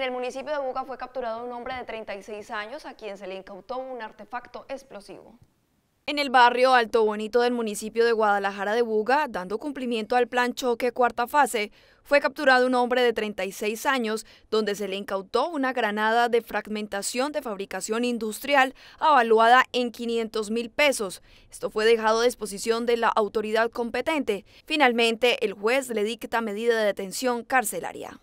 En el municipio de Buga fue capturado un hombre de 36 años a quien se le incautó un artefacto explosivo. En el barrio Alto Bonito del municipio de Guadalajara de Buga, dando cumplimiento al plan choque cuarta fase, fue capturado un hombre de 36 años, donde se le incautó una granada de fragmentación de fabricación industrial avaluada en 500 mil pesos. Esto fue dejado a disposición de la autoridad competente. Finalmente, el juez le dicta medida de detención carcelaria.